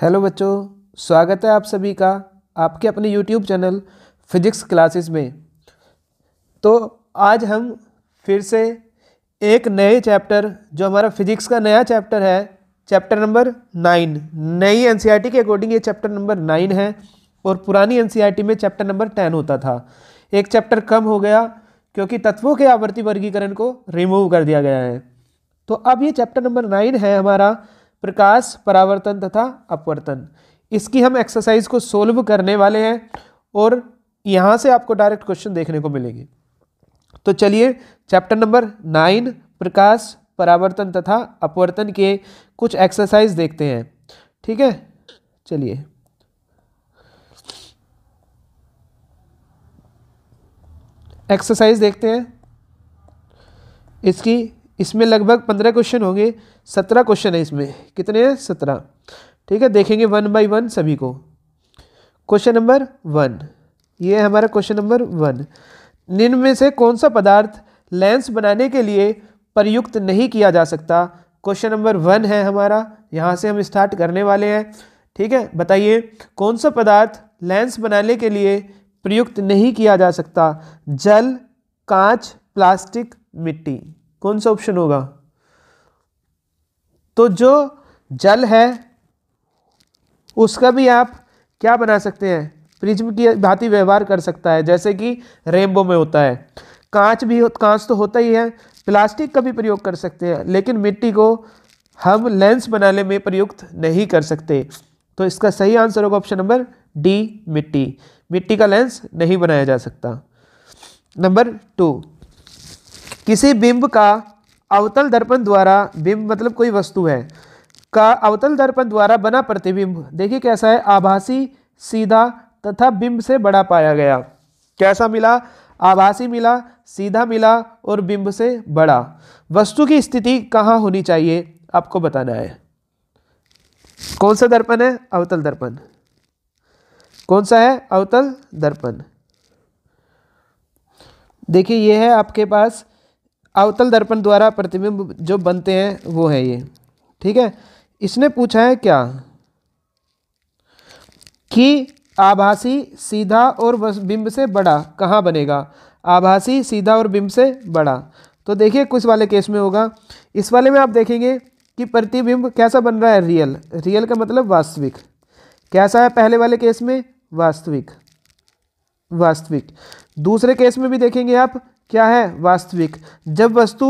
hello बच्चों स्वागत है आप सभी का आपके अपने यूट्यूब चैनल फिजिक्स क्लासेस में तो आज हम फिर से एक नए चैप्टर जो हमारा फिजिक्स का नया चैप्टर है चैप्टर नंबर नाइन नई एनसीईआरटी e के अकॉर्डिंग ये चैप्टर नंबर नाइन है और पुरानी एनसीईआरटी e में चैप्टर नंबर टेन होता था एक चैप्टर कम हो गया क्योंकि तत्वों के आवर्ती वर्गीकरण को रिमूव कर दिया गया है तो अब ये चैप्टर नंबर नाइन है हमारा प्रकाश परावर्तन तथा अपवर्तन इसकी हम एक्सरसाइज को सोल्व करने वाले हैं और यहाँ से आपको डायरेक्ट क्वेश्चन देखने को मिलेंगे तो चलिए चैप्टर नंबर नाइन प्रकाश परावर्तन तथा अपवर्तन के कुछ एक्सरसाइज देखते हैं ठीक है चलिए एक्सरसाइज देखते हैं इसकी इसमें लगभग पंद्रह क्वेश्चन होंगे सत्रह क्वेश्चन है इसमें कितने हैं सत्रह ठीक है देखेंगे वन बाई वन सभी को क्वेश्चन नंबर वन ये है हमारा क्वेश्चन नंबर वन निम्न में से कौन सा पदार्थ लेंस बनाने के लिए प्रयुक्त नहीं किया जा सकता क्वेश्चन नंबर वन है हमारा यहाँ से हम स्टार्ट करने वाले हैं ठीक है बताइए कौन सा पदार्थ लेंस बनाने के लिए प्रयुक्त नहीं किया जा सकता जल कांच प्लास्टिक मिट्टी कौन सा ऑप्शन होगा तो जो जल है उसका भी आप क्या बना सकते हैं प्रिज्म की भांति व्यवहार कर सकता है जैसे कि रेनबो में होता है कांच भी कांच तो होता ही है प्लास्टिक का भी प्रयोग कर सकते हैं लेकिन मिट्टी को हम लेंस बनाने में प्रयुक्त नहीं कर सकते तो इसका सही आंसर होगा ऑप्शन नंबर डी मिट्टी मिट्टी का लेंस नहीं बनाया जा सकता नंबर टू किसी बिंब का अवतल दर्पण द्वारा बिंब मतलब कोई वस्तु है का अवतल दर्पण द्वारा बना प्रतिबिंब देखिए कैसा है आभासी सीधा तथा बिंब से बड़ा पाया गया कैसा मिला आभासी मिला सीधा मिला और बिंब से बड़ा वस्तु की स्थिति कहाँ होनी चाहिए आपको बताना है कौन सा दर्पण है अवतल दर्पण कौन सा है अवतल दर्पण देखिए यह है आपके पास अवतल दर्पण द्वारा प्रतिबिंब जो बनते हैं वो है ये ठीक है इसने पूछा है क्या कि आभासी सीधा और बिंब से बड़ा कहाँ बनेगा आभासी सीधा और बिंब से बड़ा तो देखिए कुछ वाले केस में होगा इस वाले में आप देखेंगे कि प्रतिबिंब कैसा बन रहा है रियल रियल का मतलब वास्तविक कैसा है पहले वाले केस में वास्तविक वास्तविक दूसरे केस में भी देखेंगे आप क्या है वास्तविक जब वस्तु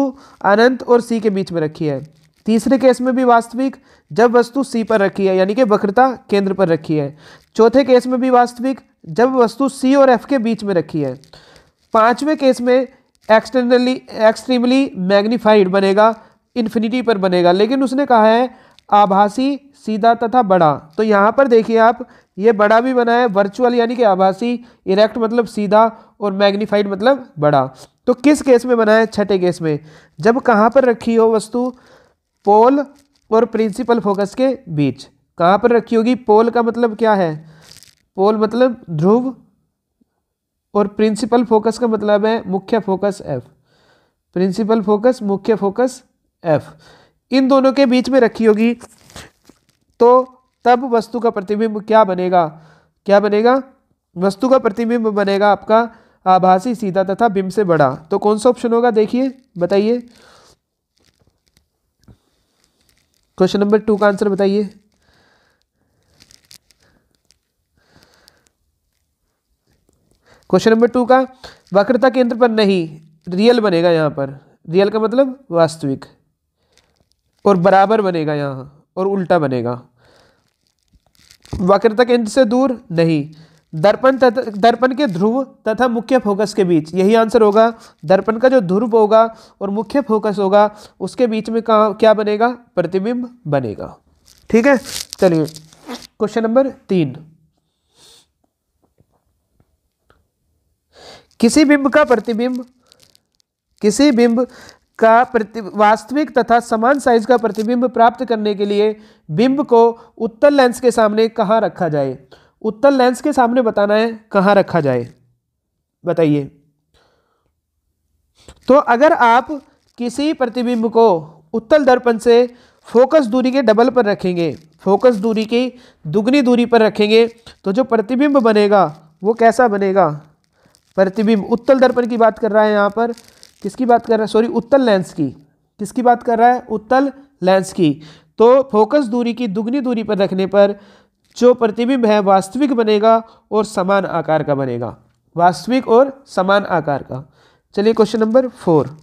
अनंत और सी के बीच में रखी है तीसरे केस में भी वास्तविक जब वस्तु सी पर रखी है यानी कि वक्रता केंद्र पर रखी है चौथे केस में भी वास्तविक जब वस्तु सी और एफ के बीच में रखी है पांचवें केस में एक्सटर्नली एक्सट्रीमली मैग्नीफाइड बनेगा इन्फिनिटी पर बनेगा लेकिन उसने कहा है आभासी सीधा तथा बड़ा तो यहाँ पर देखिए आप ये बड़ा भी बना है वर्चुअल यानी कि आभासी इरेक्ट मतलब सीधा और मैग्नीफाइड मतलब बड़ा तो किस केस में बना है छठे केस में जब कहाँ पर रखी हो वस्तु पोल और प्रिंसिपल फोकस के बीच कहाँ पर रखी होगी पोल का मतलब क्या है पोल मतलब ध्रुव और प्रिंसिपल फोकस का मतलब है मुख्य फोकस एफ प्रिंसिपल फोकस मुख्य फोकस एफ इन दोनों के बीच में रखी होगी तो तब वस्तु का प्रतिबिंब क्या बनेगा क्या बनेगा वस्तु का प्रतिबिंब बनेगा आपका आभासी सीधा तथा बिंब से बड़ा तो कौन सा ऑप्शन होगा देखिए बताइए क्वेश्चन नंबर टू का आंसर बताइए क्वेश्चन नंबर टू का वक्रता केंद्र पर नहीं रियल बनेगा यहां पर रियल का मतलब वास्तविक और बराबर बनेगा यहां और उल्टा बनेगा वक्रता केंद्र से दूर नहीं दर्पण दर्पण के ध्रुव तथा मुख्य फोकस के बीच यही आंसर होगा दर्पण का जो ध्रुव होगा और मुख्य फोकस होगा उसके बीच में कहा क्या बनेगा प्रतिबिंब बनेगा ठीक है चलिए क्वेश्चन नंबर तीन किसी बिंब का प्रतिबिंब किसी बिंब का प्रति वास्तविक तथा समान साइज का प्रतिबिंब प्राप्त करने के लिए बिंब को उत्तर लेंस के सामने कहाँ रखा जाए उत्तल लेंस के सामने बताना है कहाँ रखा जाए बताइए तो अगर आप किसी प्रतिबिंब को उत्तल दर्पण से फोकस दूरी के डबल पर रखेंगे फोकस दूरी की दुगनी दूरी पर रखेंगे तो जो प्रतिबिंब बनेगा वो कैसा बनेगा प्रतिबिंब उत्तल दर्पण की बात कर रहा है यहाँ पर किसकी बात कर रहा है सॉरी उत्तल लेंस की किसकी बात कर रहा है उत्तल लेंस की तो फोकस दूरी की दुगनी दूरी पर रखने पर जो प्रतिबिंब है वास्तविक बनेगा और समान आकार का बनेगा वास्तविक और समान आकार का चलिए क्वेश्चन नंबर फोर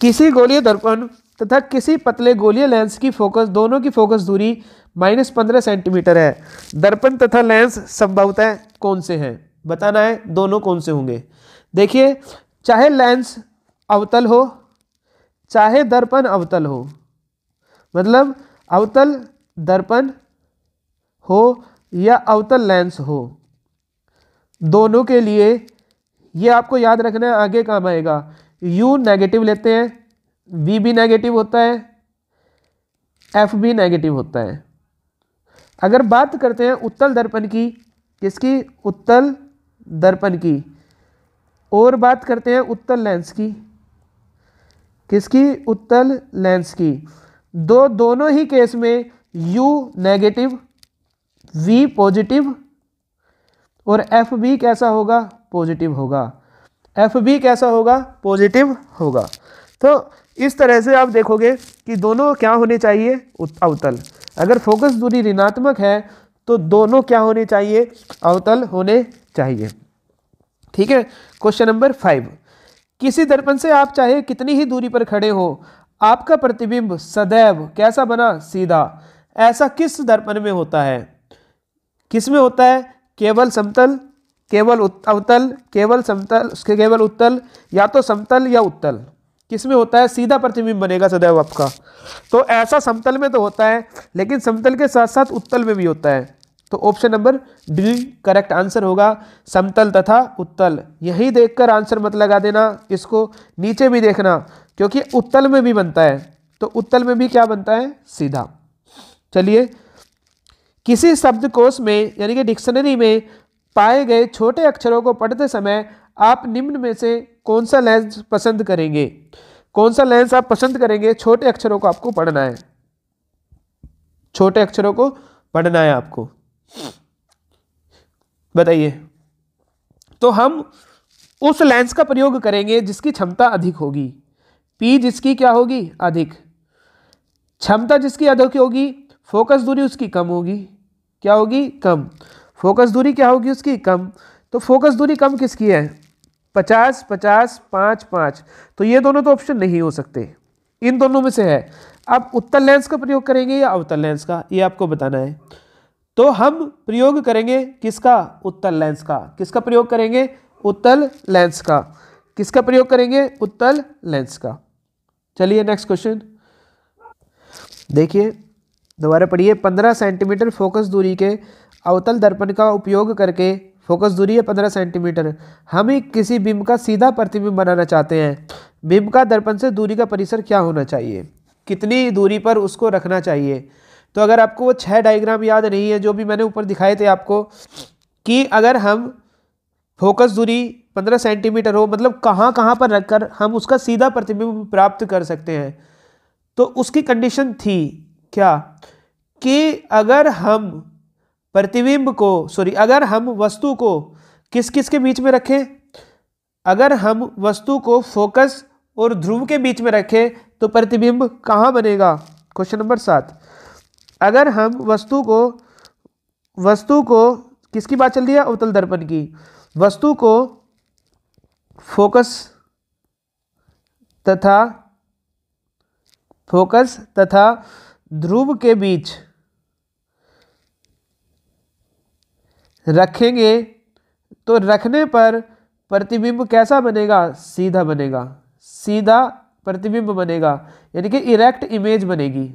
किसी गोलीय दर्पण तथा किसी पतले गोलीय लेंस की फोकस दोनों की फोकस दूरी माइनस पंद्रह सेंटीमीटर है दर्पण तथा लेंस संभवतः कौन से हैं बताना है दोनों कौन से होंगे देखिए चाहे लेंस अवतल हो चाहे दर्पण अवतल हो मतलब अवतल दर्पण हो या अवतल लेंस हो दोनों के लिए ये आपको याद रखना है आगे काम आएगा यू नेगेटिव लेते हैं वी भी नेगेटिव होता है एफ भी नेगेटिव होता है अगर बात करते हैं उत्तल दर्पण की किसकी उत्तल दर्पण की और बात करते हैं उत्तल लेंस की किसकी उत्तल लेंस की दो दोनों ही केस में यू नेगेटिव वी पॉजिटिव और एफ बी कैसा होगा पॉजिटिव होगा एफ बी कैसा होगा पॉजिटिव होगा तो इस तरह से आप देखोगे कि दोनों क्या होने चाहिए अवतल अगर फोकस दूरी ऋणात्मक है तो दोनों क्या होने चाहिए अवतल होने चाहिए ठीक है क्वेश्चन नंबर फाइव किसी दर्पण से आप चाहे कितनी ही दूरी पर खड़े हो आपका प्रतिबिंब सदैव कैसा बना सीधा ऐसा किस दर्पण में होता है किस में होता है केवल समतल केवल अवतल केवल समतल केवल उत्तल या तो समतल या उत्तल किस में होता है सीधा प्रतिबिंब बनेगा सदैव आपका तो ऐसा समतल में तो होता है लेकिन समतल के साथ साथ उत्तल में भी होता है तो option number D correct answer होगा समतल तथा उत्तल यही देखकर आंसर मत लगा देना इसको नीचे भी देखना क्योंकि उत्तल में भी बनता है तो उत्तल में भी क्या बनता है सीधा चलिए किसी शब्दकोश में यानी कि डिक्शनरी में पाए गए छोटे अक्षरों को पढ़ते समय आप निम्न में से कौन सा लेंस पसंद करेंगे कौन सा लेंस आप पसंद करेंगे छोटे अक्षरों को आपको पढ़ना है छोटे अक्षरों को पढ़ना है आपको बताइए तो हम उस लेंस का प्रयोग करेंगे जिसकी क्षमता अधिक होगी पी जिसकी क्या होगी अधिक क्षमता जिसकी अधिक होगी फोकस दूरी उसकी कम होगी क्या होगी कम फोकस दूरी क्या होगी उसकी कम तो फोकस दूरी कम किसकी है पचास पचास पाँच पाँच तो ये दोनों तो ऑप्शन नहीं हो सकते इन दोनों में से है अब उत्तर लेंस का प्रयोग करेंगे या अवतल लेंस का ये आपको बताना है तो हम प्रयोग करेंगे किसका उत्तर लेंस का किसका प्रयोग करेंगे उत्तल लेंस का किसका प्रयोग करेंगे उत्तल लेंस का चलिए नेक्स्ट क्वेश्चन देखिए दोबारा पढ़िए पंद्रह सेंटीमीटर फोकस दूरी के अवतल दर्पण का उपयोग करके फोकस दूरी है पंद्रह सेंटीमीटर हम ही किसी बिंब का सीधा प्रतिबिंब बनाना चाहते हैं बिंब का दर्पण से दूरी का परिसर क्या होना चाहिए कितनी दूरी पर उसको रखना चाहिए तो अगर आपको वो छः डायग्राम याद नहीं है जो भी मैंने ऊपर दिखाए थे आपको कि अगर हम फोकस दूरी पंद्रह सेंटीमीटर हो मतलब कहाँ कहाँ पर रखकर हम उसका सीधा प्रतिबिंब प्राप्त कर सकते हैं तो उसकी कंडीशन थी क्या कि अगर हम प्रतिबिंब को सॉरी अगर हम वस्तु को किस किस के बीच में रखें अगर हम वस्तु को फोकस और ध्रुव के बीच में रखें तो प्रतिबिंब कहाँ बनेगा क्वेश्चन नंबर सात अगर हम वस्तु को वस्तु को किसकी बात चल रही है अवतल दर्पण की वस्तु को फोकस तथा फोकस तथा ध्रुव के बीच रखेंगे तो रखने पर प्रतिबिंब कैसा बनेगा सीधा बनेगा सीधा प्रतिबिंब बनेगा यानी कि इरेक्ट इमेज बनेगी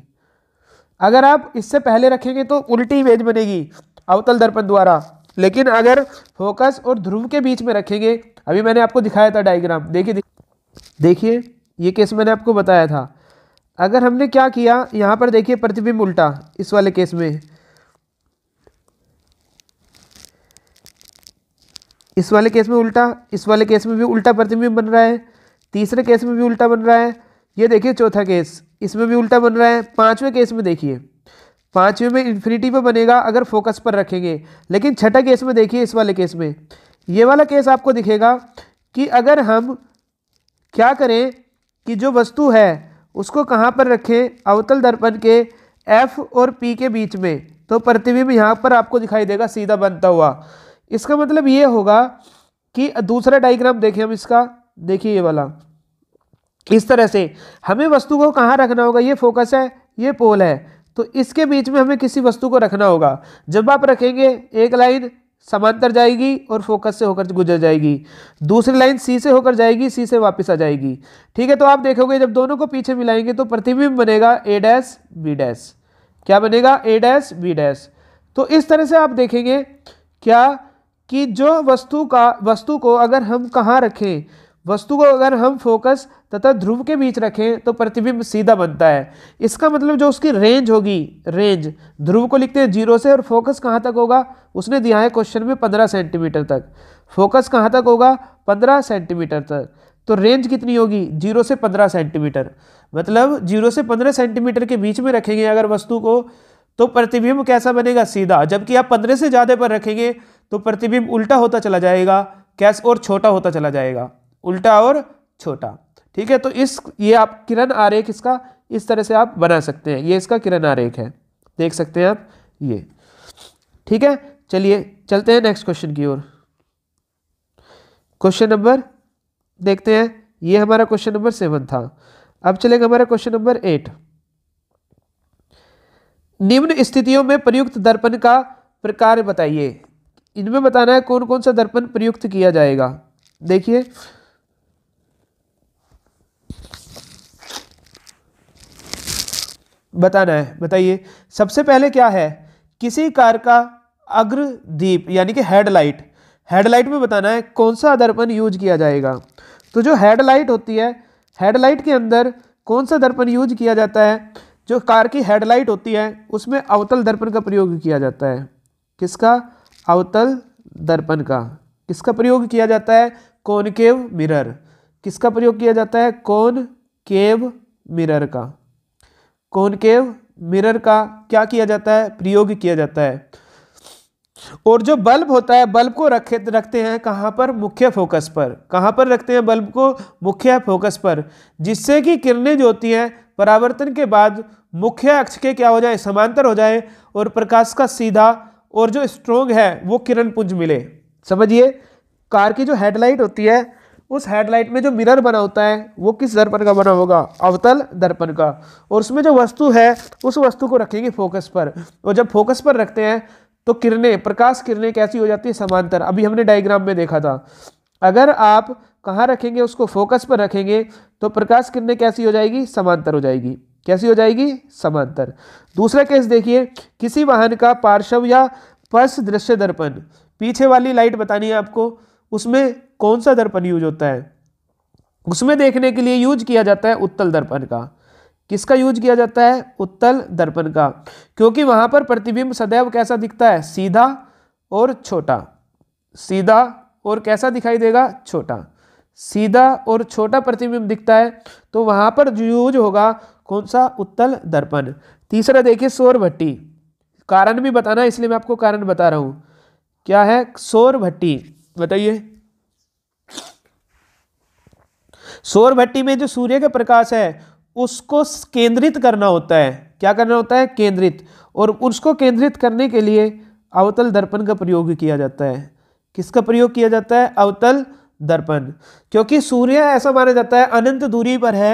अगर आप इससे पहले रखेंगे तो उल्टी इमेज बनेगी अवतल दर्पण द्वारा लेकिन अगर फोकस और ध्रुव के बीच में रखेंगे अभी मैंने आपको दिखाया था डायग्राम देखिए देखिए ये केस मैंने आपको बताया था अगर हमने क्या किया यहाँ पर देखिए प्रतिबिंब उल्टा इस वाले केस में इस वाले केस में उल्टा इस वाले केस में भी उल्टा प्रतिबिंब बन रहा है तीसरे केस में भी उल्टा बन रहा है ये देखिए चौथा केस इसमें भी उल्टा बन रहा है पांचवें केस में देखिए पांचवें में इन्फिनिटी पर बनेगा अगर फोकस पर रखेंगे लेकिन छठा केस में देखिए इस वाले केस में ये वाला केस आपको दिखेगा कि अगर हम क्या करें कि जो वस्तु है उसको कहाँ पर रखें अवतल दर्पण के एफ और पी के बीच में तो प्रतिबिंब यहाँ पर आपको दिखाई देगा सीधा बनता हुआ इसका मतलब ये होगा कि दूसरा डायग्राम देखें हम इसका देखिए ये वाला इस तरह से हमें वस्तु को कहाँ रखना होगा ये फोकस है ये पोल है तो इसके बीच में हमें किसी वस्तु को रखना होगा जब आप रखेंगे एक लाइन समांतर जाएगी और फोकस से होकर गुजर जाएगी दूसरी लाइन सी से होकर जाएगी सी से वापस आ जाएगी ठीक है तो आप देखोगे जब दोनों को पीछे मिलाएंगे तो प्रतिबिंब बनेगा ए डैस बी डैस क्या बनेगा ए डैस बी डैस तो इस तरह से आप देखेंगे क्या कि जो वस्तु का वस्तु को अगर हम कहाँ रखें वस्तु को अगर हम फोकस तथा ध्रुव के बीच रखें तो प्रतिबिंब सीधा बनता है इसका मतलब जो उसकी रेंज होगी रेंज ध्रुव को लिखते हैं जीरो से और फोकस कहाँ तक होगा उसने दिया है क्वेश्चन में पंद्रह सेंटीमीटर तक फोकस कहाँ तक होगा पंद्रह सेंटीमीटर तक तो रेंज कितनी होगी जीरो से पंद्रह सेंटीमीटर मतलब जीरो से पंद्रह सेंटीमीटर के बीच में रखेंगे अगर वस्तु को तो प्रतिबिंब कैसा बनेगा सीधा जबकि आप पंद्रह से ज़्यादा पर रखेंगे तो प्रतिबिंब उल्टा होता चला जाएगा कैस और छोटा होता चला जाएगा उल्टा और छोटा ठीक है तो इस ये आप किरण आरेख इसका इस तरह से आप बना सकते हैं ये इसका किरण आरेख है देख सकते हैं आप ये ठीक है चलिए चलते हैं नेक्स्ट क्वेश्चन की ओर क्वेश्चन नंबर देखते हैं ये हमारा क्वेश्चन नंबर सेवन था अब चलेगा हमारा क्वेश्चन नंबर एट निम्न स्थितियों में प्रयुक्त दर्पण का प्रकार बताइए इनमें बताना है कौन कौन सा दर्पण प्रयुक्त किया जाएगा देखिए बताना है बताइए सबसे पहले क्या है किसी कार का अग्रदीप यानी कि हेडलाइट हेडलाइट में बताना है कौन सा दर्पण यूज किया जाएगा तो जो हेडलाइट होती है हेडलाइट के अंदर कौन सा दर्पण यूज किया जाता है जो कार की हेडलाइट होती है उसमें अवतल दर्पण का प्रयोग किया जाता है किसका अवतल दर्पण का किसका प्रयोग किया जाता है कॉनकेव मिरर किसका प्रयोग किया जाता है कौन केव मिरर का कॉनकेव मिरर का क्या किया जाता है प्रयोग किया जाता है और जो बल्ब होता है बल्ब को रखे रखते हैं कहाँ पर मुख्य फोकस पर कहाँ पर रखते हैं बल्ब को मुख्य फोकस पर जिससे कि किरणें जो होती हैं परावर्तन के बाद मुख्य अक्ष के क्या हो जाए समांतर हो जाए और प्रकाश का सीधा और जो स्ट्रोंग है वो किरण पुंज मिले समझिए कार की जो हेडलाइट होती है उस हेडलाइट में जो मिरर बना होता है वो किस दर्पण का बना होगा अवतल दर्पण का और उसमें जो वस्तु है उस वस्तु को रखेंगे फोकस पर और जब फोकस पर रखते हैं तो किरणें प्रकाश किरणें कैसी हो जाती है समांतर अभी हमने डायग्राम में देखा था अगर आप कहाँ रखेंगे उसको फोकस पर रखेंगे तो प्रकाश किरणें कैसी हो जाएगी समांतर हो जाएगी कैसी हो जाएगी समांतर दूसरा केस देखिए किसी वाहन का पार्श्व या पश दृश्य दर्पण पीछे वाली लाइट बतानी है आपको उसमें कौन सा दर्पण यूज होता है उसमें देखने के लिए यूज किया जाता है उत्तल दर्पण का किसका यूज किया जाता है उत्तल दर्पण का क्योंकि वहाँ पर प्रतिबिंब सदैव कैसा दिखता है सीधा और छोटा सीधा और कैसा दिखाई देगा छोटा सीधा और छोटा प्रतिबिंब दिखता है तो वहाँ पर यूज होगा कौन सा उत्तल दर्पण तीसरा देखिए सौर भट्टी कारण भी बताना इसलिए मैं आपको कारण बता रहा हूँ क्या है सौर भट्टी बताइए सौर भट्टी में जो सूर्य का प्रकाश है उसको केंद्रित करना होता है क्या करना होता है केंद्रित और उसको केंद्रित करने के लिए अवतल दर्पण का प्रयोग किया जाता है किसका प्रयोग किया जाता है अवतल दर्पण क्योंकि सूर्य ऐसा माना जाता है अनंत दूरी पर है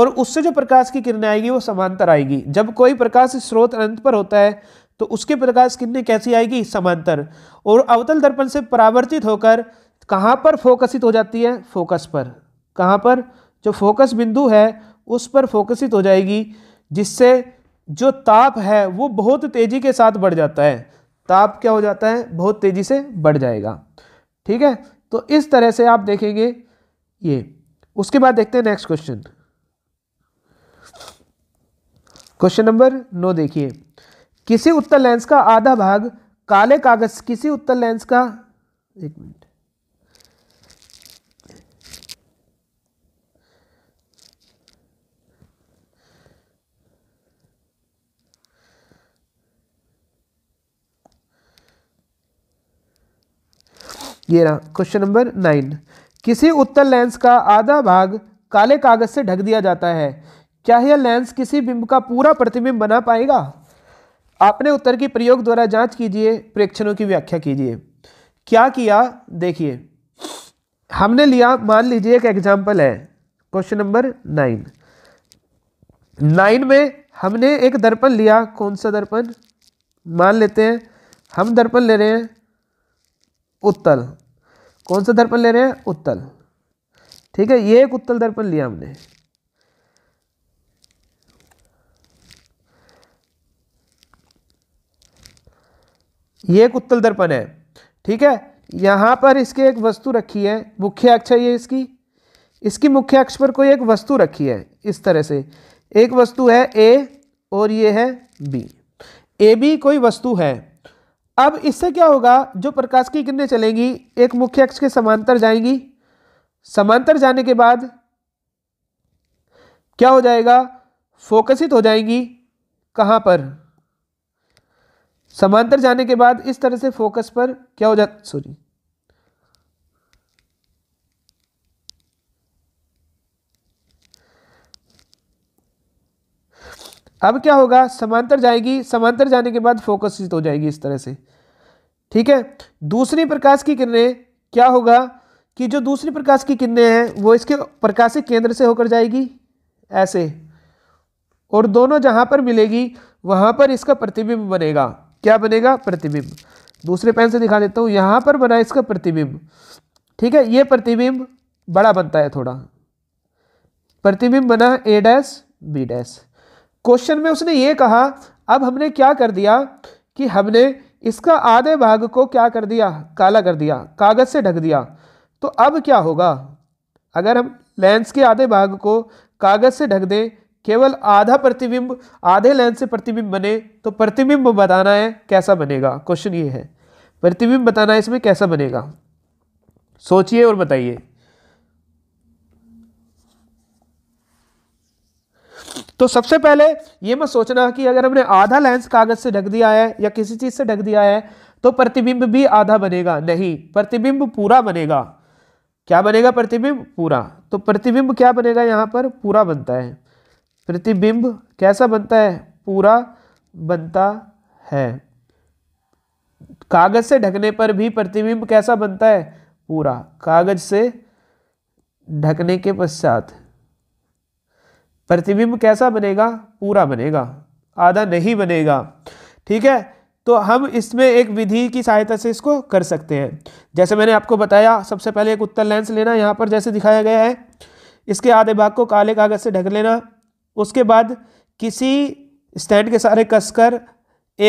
और उससे जो प्रकाश की किरणें आएगी वो समांतर आएगी जब कोई प्रकाश स्रोत अनंत पर होता है तो उसके प्रकाश किरणें कैसी आएगी समांतर और अवतल दर्पण से परावर्तित होकर कहाँ पर फोकसित हो जाती है फोकस पर कहाँ पर जो फोकस बिंदु है उस पर फोकसित हो जाएगी जिससे जो ताप है वो बहुत तेज़ी के साथ बढ़ जाता है ताप क्या हो जाता है बहुत तेज़ी से बढ़ जाएगा ठीक है तो इस तरह से आप देखेंगे ये उसके बाद देखते हैं नेक्स्ट क्वेश्चन क्वेश्चन नंबर नौ देखिए किसी उत्तर लेंस का आधा भाग काले कागज किसी उत्तर लेंस का एक मिनट ये रहा क्वेश्चन नंबर नाइन किसी उत्तर लेंस का आधा भाग काले कागज से ढक दिया जाता है क्या यह लेंस किसी बिंब का पूरा प्रतिबिंब बना पाएगा आपने उत्तर की प्रयोग द्वारा जांच कीजिए प्रेक्षणों की व्याख्या कीजिए क्या किया देखिए हमने लिया मान लीजिए एक एग्जाम्पल है क्वेश्चन नंबर नाइन नाइन में हमने एक दर्पण लिया कौन सा दर्पण मान लेते हैं हम दर्पण ले रहे हैं उत्तल कौन सा दर्पण ले रहे हैं उत्तल ठीक है ये एक उत्तल दर्पण लिया हमने ये एक उत्तल दर्पण है ठीक है यहाँ पर इसके एक वस्तु रखी है मुख्य अक्ष है ये इसकी इसकी मुख्य अक्ष पर कोई एक वस्तु रखी है इस तरह से एक वस्तु है ए और ये है बी ए बी कोई वस्तु है अब इससे क्या होगा जो प्रकाश की किरणें चलेंगी एक मुख्य अक्ष के समांतर जाएंगी समांतर जाने के बाद क्या हो जाएगा फोकसित हो जाएंगी कहाँ पर समांतर जाने के बाद इस तरह से फोकस पर क्या हो जाता सॉरी अब क्या होगा समांतर जाएगी समांतर जाने के बाद फोकसित तो हो जाएगी इस तरह से ठीक है दूसरी प्रकाश की किरणें क्या होगा कि जो दूसरी प्रकाश की किरणें हैं वो इसके प्रकाशित केंद्र से होकर जाएगी ऐसे और दोनों जहां पर मिलेगी वहां पर इसका प्रतिबिंब बनेगा क्या बनेगा प्रतिबिंब दूसरे पेन से दिखा देता हूँ यहाँ पर बना इसका प्रतिबिंब ठीक है ये प्रतिबिंब बड़ा बनता है थोड़ा प्रतिबिंब बना A dash B dash question में उसने ये कहा अब हमने क्या कर दिया कि हमने इसका आधे भाग को क्या कर दिया काला कर दिया कागज़ से ढक दिया तो अब क्या होगा अगर हम लेंस के आधे भाग को कागज़ से ढक दें केवल आधा प्रतिबिंब आधे लेंस से प्रतिबिंब बने तो प्रतिबिंब बताना है कैसा बनेगा क्वेश्चन ये है प्रतिबिंब बताना है इसमें कैसा बनेगा सोचिए और बताइए तो सबसे पहले ये मत सोचना कि अगर हमने आधा लेंस कागज से ढक दिया है या किसी चीज से ढक दिया है तो प्रतिबिंब भी आधा बनेगा नहीं प्रतिबिंब पूरा बनेगा क्या बनेगा प्रतिबिंब पूरा तो प्रतिबिंब क्या बनेगा यहां पर पूरा बनता है प्रतिबिंब कैसा बनता है पूरा बनता है कागज़ से ढकने पर भी प्रतिबिंब कैसा बनता है पूरा कागज से ढकने के पश्चात प्रतिबिंब कैसा बनेगा पूरा बनेगा आधा नहीं बनेगा ठीक है तो हम इसमें एक विधि की सहायता से इसको कर सकते हैं जैसे मैंने आपको बताया सबसे पहले एक उत्तर लेंस लेना यहाँ पर जैसे दिखाया गया है इसके आधे भाग को काले कागज़ से ढक लेना उसके बाद किसी स्टैंड के सारे कसकर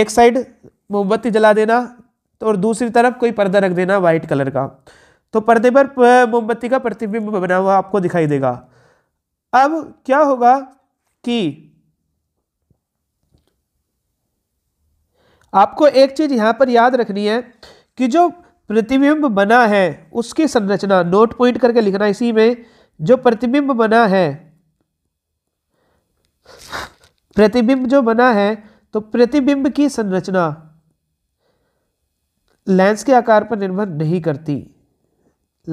एक साइड मोमबत्ती जला देना तो और दूसरी तरफ कोई पर्दा रख देना वाइट कलर का तो पर्दे पर मोमबत्ती का प्रतिबिंब बना हुआ आपको दिखाई देगा अब क्या होगा कि आपको एक चीज़ यहाँ पर याद रखनी है कि जो प्रतिबिंब बना है उसकी संरचना नोट पॉइंट करके लिखना इसी में जो प्रतिबिंब बना है प्रतिबिंब जो बना है तो प्रतिबिंब की संरचना लेंस के आकार पर निर्भर नहीं करती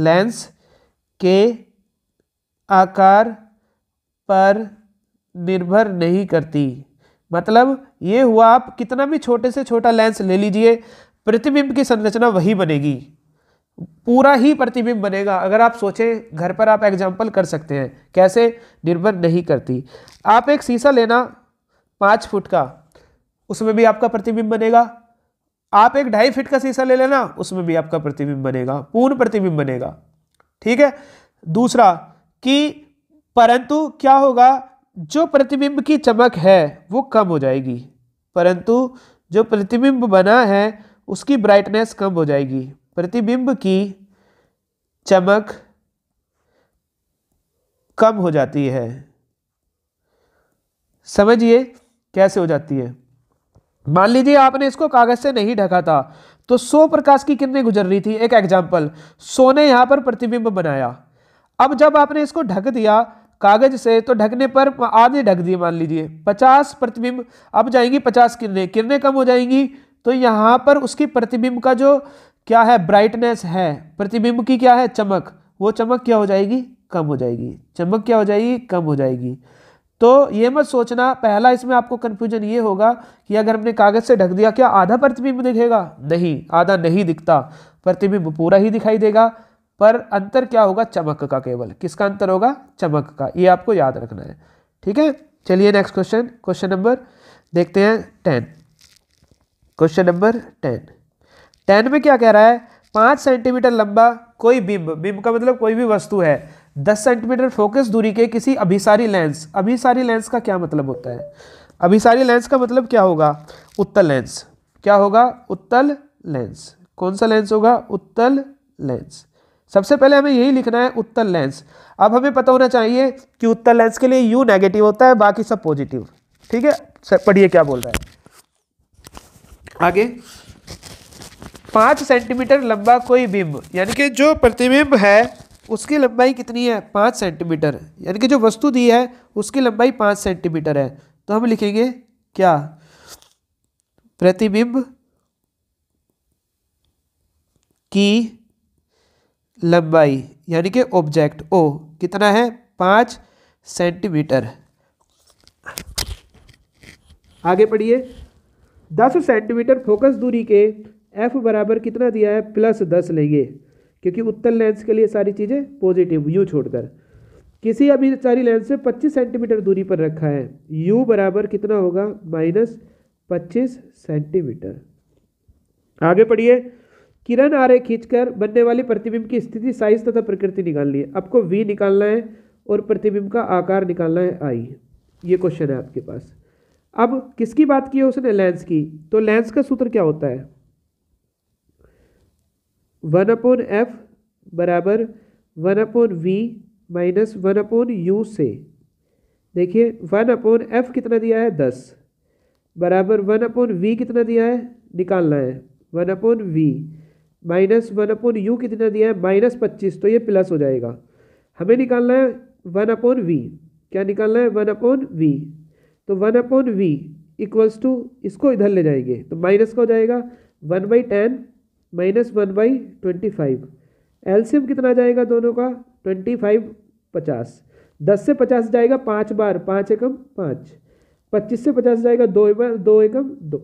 लेंस के आकार पर निर्भर नहीं करती मतलब ये हुआ आप कितना भी छोटे से छोटा लेंस ले लीजिए प्रतिबिंब की संरचना वही बनेगी पूरा ही प्रतिबिंब बनेगा अगर आप सोचें घर पर आप एग्जाम्पल कर सकते हैं कैसे निर्भर नहीं करती आप एक शीशा लेना पाँच फुट का उसमें भी आपका प्रतिबिंब बनेगा आप एक ढाई फिट का शीशा ले लेना उसमें भी आपका प्रतिबिंब बनेगा पूर्ण प्रतिबिंब बनेगा ठीक है दूसरा कि परंतु क्या होगा जो प्रतिबिंब की चमक है वो कम हो जाएगी परंतु जो प्रतिबिंब बना है उसकी ब्राइटनेस कम हो जाएगी प्रतिबिंब की चमक कम हो जाती है समझिए कैसे हो जाती है मान लीजिए आपने इसको कागज से नहीं ढका था तो सौ प्रकाश की किरणें गुजर रही थी एक एग्जाम्पल सो ने यहां पर प्रतिबिंब बनाया अब जब आपने इसको ढक दिया कागज से तो ढकने पर आधे ढक दिए मान लीजिए पचास प्रतिबिंब अब जाएंगी पचास किरणें किरणें कम हो जाएंगी तो यहां पर उसकी प्रतिबिंब का जो क्या है ब्राइटनेस है प्रतिबिंब की क्या है चमक वो चमक क्या हो जाएगी कम हो जाएगी चमक क्या हो जाएगी कम हो जाएगी तो ये मत सोचना पहला इसमें आपको कन्फ्यूजन ये होगा कि अगर हमने कागज़ से ढक दिया क्या आधा प्रतिबिंब दिखेगा नहीं आधा नहीं दिखता प्रतिबिंब पूरा ही दिखाई देगा पर अंतर क्या होगा चमक का केवल किसका अंतर होगा चमक का ये आपको याद रखना है ठीक है चलिए नेक्स्ट क्वेश्चन क्वेश्चन नंबर देखते हैं ten question number ten ten में क्या कह रहा है पाँच सेंटीमीटर लंबा कोई बिंब बिंब का मतलब कोई भी वस्तु है दस सेंटीमीटर फोकस दूरी के किसी अभिसारी लेंस अभिसारी लेंस का क्या मतलब होता है अभिसारी लेंस का मतलब क्या होगा उत्तल लेंस क्या होगा उत्तल लेंस कौन सा लेंस होगा उत्तल लेंस सबसे पहले हमें यही लिखना है उत्तल लेंस अब हमें पता होना चाहिए कि उत्तल लेंस के लिए यू नेगेटिव होता है बाकी सब पॉजिटिव ठीक है पढ़िए क्या बोल रहा है आगे पाँच सेंटीमीटर लंबा कोई बिंब यानी कि जो प्रतिबिंब है उसकी लंबाई कितनी है पाँच सेंटीमीटर यानी कि जो वस्तु दी है उसकी लंबाई पाँच सेंटीमीटर है तो हम लिखेंगे क्या प्रतिबिंब की लंबाई यानी कि ऑब्जेक्ट ओ कितना है पाँच सेंटीमीटर आगे पढ़िए दस सेंटीमीटर फोकस दूरी के एफ बराबर कितना दिया है प्लस दस लेंगे क्योंकि उत्तर लेंस के लिए सारी चीज़ें पॉजिटिव यू छोड़कर किसी अभी सारी लेंस से 25 सेंटीमीटर दूरी पर रखा है यू बराबर कितना होगा माइनस पच्चीस सेंटीमीटर आगे पढ़िए किरण आरे खींचकर बनने वाली प्रतिबिंब की स्थिति साइज तथा प्रकृति निकालनी है आपको वी निकालना है और प्रतिबिंब का आकार निकालना है आई ये क्वेश्चन है आपके पास अब किसकी बात की है उसने लेंस की तो लेंस का सूत्र क्या होता है वन अपॉन एफ बराबर one upon v minus one upon u से देखिए वन अपॉन एफ कितना दिया है दस बराबर वन अपॉन वी कितना दिया है निकालना है one upon v minus one upon u कितना दिया है माइनस पच्चीस तो ये प्लस हो जाएगा हमें निकालना है वन अपॉन वी क्या निकालना है वन अपॉन वी तो one upon v equals to इसको इधर ले जाएंगे तो माइनस का हो जाएगा one by ten minus one by twenty five LCM कितना जाएगा दोनों का ट्वेंटी फाइव पचास दस से पचास जाएगा पाँच बार पाँच एकम पाँच पच्चीस से पचास जाएगा दो बार दो एकम दो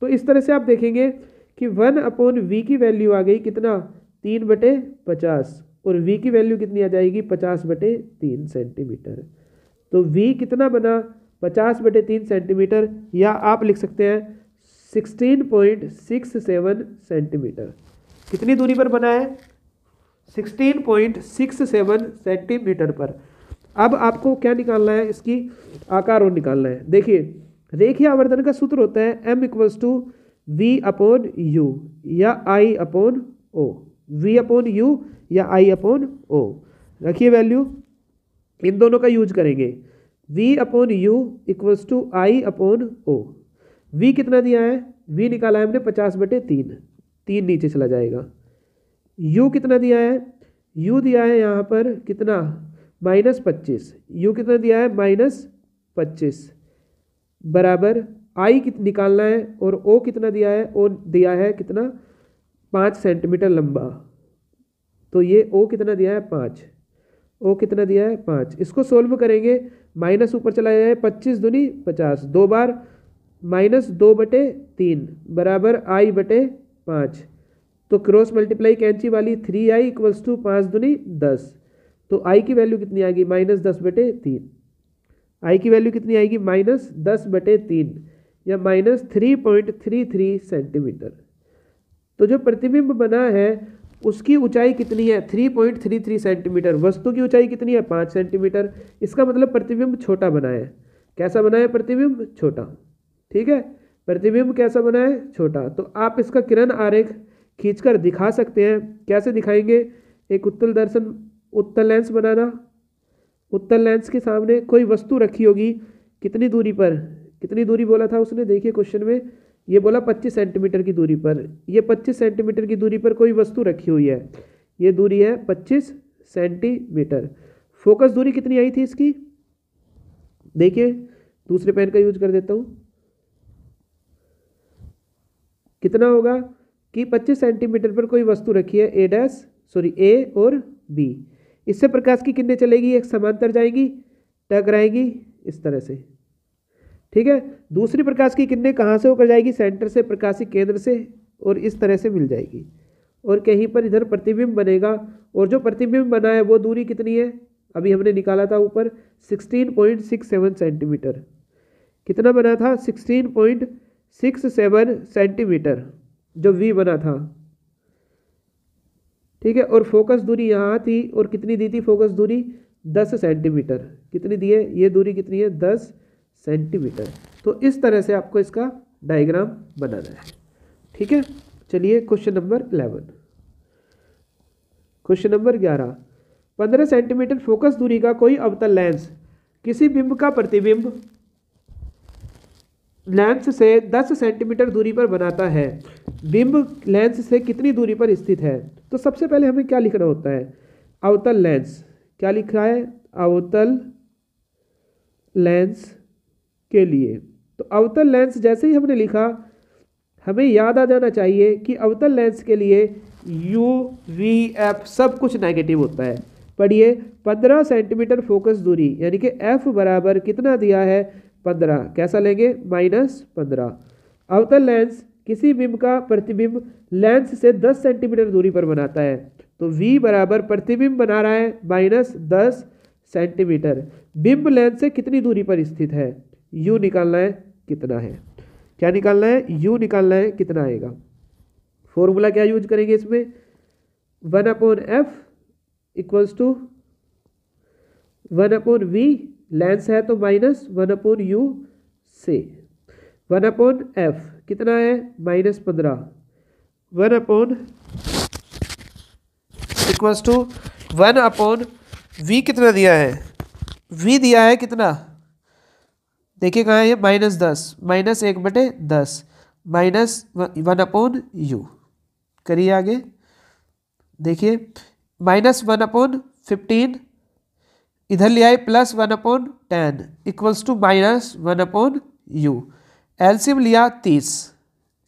तो इस तरह से आप देखेंगे कि वन अपॉन वी की वैल्यू आ गई कितना तीन बटे पचास और वी की वैल्यू कितनी आ जाएगी पचास बटे तीन सेंटीमीटर तो वी कितना बना पचास बटे तीन सेंटीमीटर या आप लिख सकते हैं 16.67 सेंटीमीटर कितनी दूरी पर बना है 16.67 सेंटीमीटर पर अब आपको क्या निकालना है इसकी आकार और निकालना है देखिए रेखीय आवर्धन का सूत्र होता है m equals to v upon u या i upon o v upon u या आई अपॉन ओ रखिए वैल्यू इन दोनों का यूज करेंगे v upon u equals to i upon o v कितना दिया है वी निकाला है हमने पचास बटे तीन तीन नीचे चला जाएगा यू कितना दिया है यू दिया है यहाँ पर कितना माइनस पच्चीस यू कितना दिया है माइनस पच्चीस बराबर आई कित निकालना है और ओ कितना दिया है ओ दिया है कितना पाँच सेंटीमीटर लंबा तो ये ओ कितना दिया है पाँच ओ कितना दिया है पाँच इसको सोल्व करेंगे माइनस ऊपर चला जाए पच्चीस दुनी पचास दो बार माइनस दो बटे तीन बराबर आई बटे पाँच तो क्रॉस मल्टीप्लाई कैंची वाली थ्री आई इक्वल्स टू पाँच दुनी दस तो आई की वैल्यू कितनी आएगी माइनस दस बटे तीन आई की वैल्यू कितनी आएगी माइनस दस बटे तीन या minus three point three three centimetre तो जो प्रतिबिंब बना है उसकी ऊंचाई कितनी है three point three three centimetre वस्तु की ऊंचाई कितनी है पाँच सेंटीमीटर इसका मतलब प्रतिबिंब छोटा बना है कैसा बना है प्रतिबिंब छोटा ठीक है प्रतिबिंब कैसा बना है छोटा तो आप इसका किरण आरेख खींचकर दिखा सकते हैं कैसे दिखाएंगे एक उत्तल दर्शन उत्तल लेंस बनाना उत्तल लेंस के सामने कोई वस्तु रखी होगी कितनी दूरी पर कितनी दूरी बोला था उसने देखिए क्वेश्चन में ये बोला पच्चीस सेंटीमीटर की दूरी पर ये पच्चीस सेंटीमीटर की दूरी पर कोई वस्तु रखी हुई है ये दूरी है पच्चीस सेंटीमीटर फोकस दूरी कितनी आई थी इसकी देखिए दूसरे पेन का यूज कर देता हूँ कितना होगा कि 25 सेंटीमीटर पर कोई वस्तु रखी है ए डैश सॉरी ए और बी इससे प्रकाश की किरणें चलेगी एक समांतर जाएंगी टकराएंगी इस तरह से ठीक है दूसरी प्रकाश की किरणें कहाँ से होकर जाएगी सेंटर से प्रकाशी केंद्र से और इस तरह से मिल जाएगी और कहीं पर इधर प्रतिबिंब बनेगा और जो प्रतिबिंब बना है वो दूरी कितनी है अभी हमने निकाला था ऊपर सेवन सेंटीमीटर कितना बना था पॉइंट सिक्स सेवन सेंटीमीटर जो वी बना था ठीक है और फोकस दूरी यहाँ थी और कितनी दी थी फोकस दूरी दस सेंटीमीटर कितनी दी है ये दूरी कितनी है दस सेंटीमीटर तो इस तरह से आपको इसका डायग्राम बनाना है ठीक है चलिए question number eleven question number ग्यारह पंद्रह सेंटीमीटर फोकस दूरी का कोई अवतल लेंस किसी बिंब का प्रतिबिंब लेंस से 10 सेंटीमीटर दूरी पर बनाता है बिंब लेंस से कितनी दूरी पर स्थित है तो सबसे पहले हमें क्या लिखना होता है अवतल लेंस क्या लिखा है अवतल लेंस के लिए तो अवतल लेंस जैसे ही हमने लिखा हमें याद आ जाना चाहिए कि अवतल लेंस के लिए यू वी एफ सब कुछ नेगेटिव होता है पढ़िए पंद्रह सेंटीमीटर फोकस दूरी यानी कि एफ बराबर कितना दिया है पंद्रह कैसा लेंगे माइनस पंद्रह अवतल लेंस किसी बिंब का प्रतिबिंब लेंस से दस सेंटीमीटर दूरी पर बनाता है तो v बराबर प्रतिबिंब बना रहा है माइनस दस सेंटीमीटर बिंब लेंस से कितनी दूरी पर स्थित है u निकालना है कितना है क्या निकालना है u निकालना है कितना आएगा फॉर्मूला क्या यूज करेंगे इसमें one upon f equals to one upon v lens है तो माइनस वन अपोन यू से वन अपॉन एफ कितना है माइनस पंद्रह one upon equals to one upon v कितना दिया है वी दिया है कितना देखिए कहाँ है ये माइनस दस माइनस एक बटे दस माइनस वन अपॉन यू करिए आगे देखिए माइनस वन अपॉन फिफ्टीन इधर ले आए plus one upon ten equals to minus one upon u LCM लिया तीस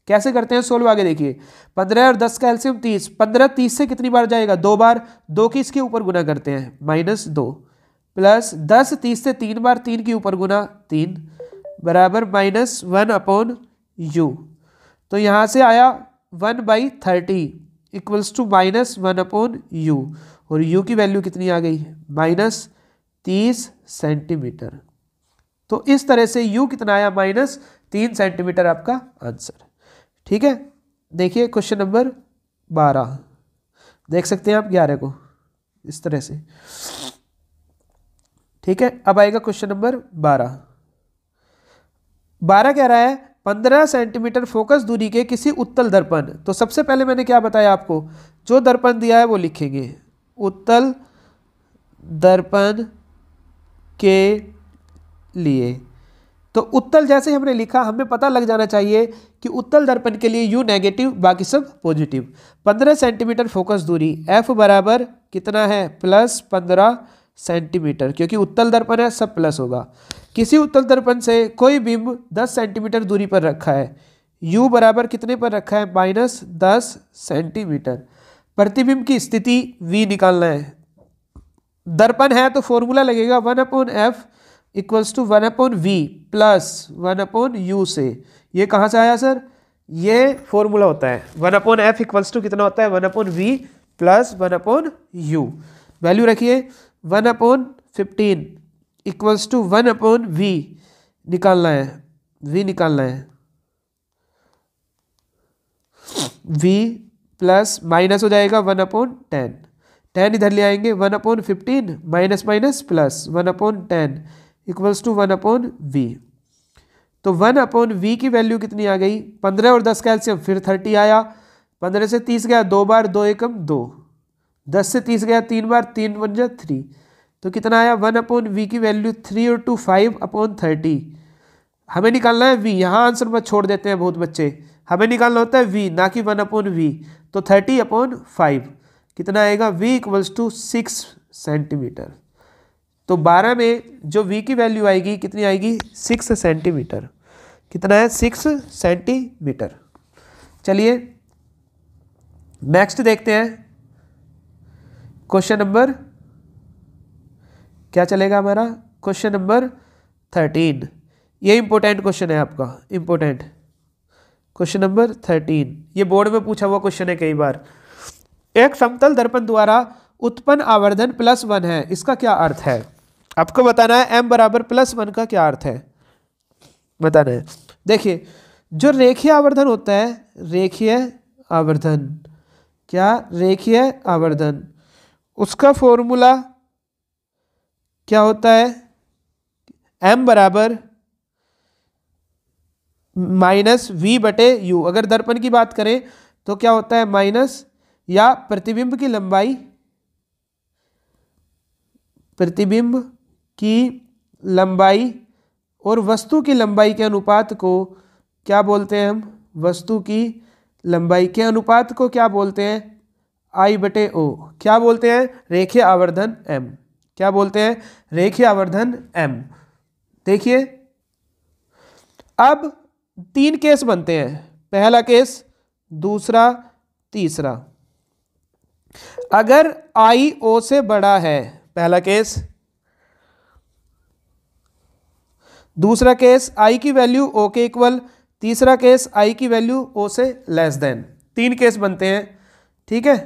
कैसे करते हैं सोल्व आगे देखिए पंद्रह और दस का एल्सियम तीस पंद्रह तीस से कितनी बार जाएगा दो बार दो की इसके ऊपर गुना करते हैं माइनस दो प्लस दस तीस से तीन बार तीन के ऊपर गुना तीन बराबर माइनस वन अपॉन यू तो यहाँ से आया one by thirty equals to minus one upon u और यू की वैल्यू कितनी आ गई माइनस तीस सेंटीमीटर तो इस तरह से यू कितना आया माइनस तीन सेंटीमीटर आपका आंसर ठीक है देखिए क्वेश्चन नंबर बारह देख सकते हैं आप ग्यारह को इस तरह से ठीक है अब आएगा क्वेश्चन नंबर बारह बारह कह रहा है पंद्रह सेंटीमीटर फोकस दूरी के किसी उत्तल दर्पण तो सबसे पहले मैंने क्या बताया आपको जो दर्पण दिया है वो लिखेंगे उत्तल दर्पण के लिए तो उत्तल जैसे हमने लिखा हमें पता लग जाना चाहिए कि उत्तल दर्पण के लिए यू नेगेटिव बाकी सब पॉजिटिव पंद्रह सेंटीमीटर फोकस दूरी एफ बराबर कितना है प्लस पंद्रह सेंटीमीटर क्योंकि उत्तल दर्पण है सब प्लस होगा किसी उत्तल दर्पण से कोई बिंब दस सेंटीमीटर दूरी पर रखा है यू बराबर कितने पर रखा है माइनस दस सेंटीमीटर प्रतिबिंब की स्थिति वी निकालना है दर्पण है तो फॉर्मूला लगेगा one upon f equals to one upon v plus one upon u से ये कहाँ से आया सर ये फॉर्मूला होता है one upon f equals to कितना होता है one upon v plus one upon u value रखिए one upon fifteen equals to one upon v निकालना है वी निकालना है वी प्लस माइनस हो जाएगा वन अपॉन टेन टेन इधर ले आएंगे one upon fifteen minus minus plus one upon ten equals to one upon v तो वन अपॉन वी की वैल्यू कितनी आ गई पंद्रह और दस कैल्सियम फिर थर्टी आया पंद्रह से तीस गया दो बार दो एकम दो दस से तीस गया तीन बार तीन बन जा थ्री तो कितना आया वन अपॉन वी की वैल्यू थ्री और टू फाइव अपॉन थर्टी हमें निकालना है वी यहाँ आंसर पर छोड़ देते हैं बहुत बच्चे हमें निकालना होता है वी ना कि वन अपॉन वी तो थर्टी अपॉन फाइव कितना आएगा v equals to six centimetre तो बारह में जो वी की वैल्यू आएगी कितनी आएगी सिक्स सेंटीमीटर कितना है सिक्स सेंटीमीटर चलिए नेक्स्ट देखते हैं क्वेश्चन नंबर क्या चलेगा हमारा क्वेश्चन नंबर थर्टीन ये इंपॉर्टेंट क्वेश्चन है आपका इंपॉर्टेंट क्वेश्चन नंबर थर्टीन ये बोर्ड में पूछा हुआ क्वेश्चन है कई बार एक समतल दर्पण द्वारा उत्पन्न आवर्धन प्लस वन है इसका क्या अर्थ है आपको बताना है एम बराबर प्लस वन का क्या अर्थ है बताना है देखिए जो रेखीय आवर्धन होता है रेखीय आवर्धन क्या रेखीय आवर्धन उसका फॉर्मूला क्या होता है एम बराबर माइनस वी बटे यू अगर दर्पण की बात करें तो क्या होता है माइनस या प्रतिबिंब की लंबाई प्रतिबिंब की लंबाई और वस्तु की लंबाई के अनुपात को क्या बोलते हैं हम वस्तु की लंबाई के अनुपात को क्या बोलते हैं आई बटे ओ क्या बोलते हैं रेखे आवर्धन एम क्या बोलते हैं रेखे आवर्धन एम देखिए अब तीन केस बनते हैं पहला केस दूसरा तीसरा अगर आई ओ से बड़ा है पहला केस दूसरा केस आई की वैल्यू ओ के इक्वल तीसरा केस आई की वैल्यू ओ से लेस देन तीन केस बनते हैं ठीक है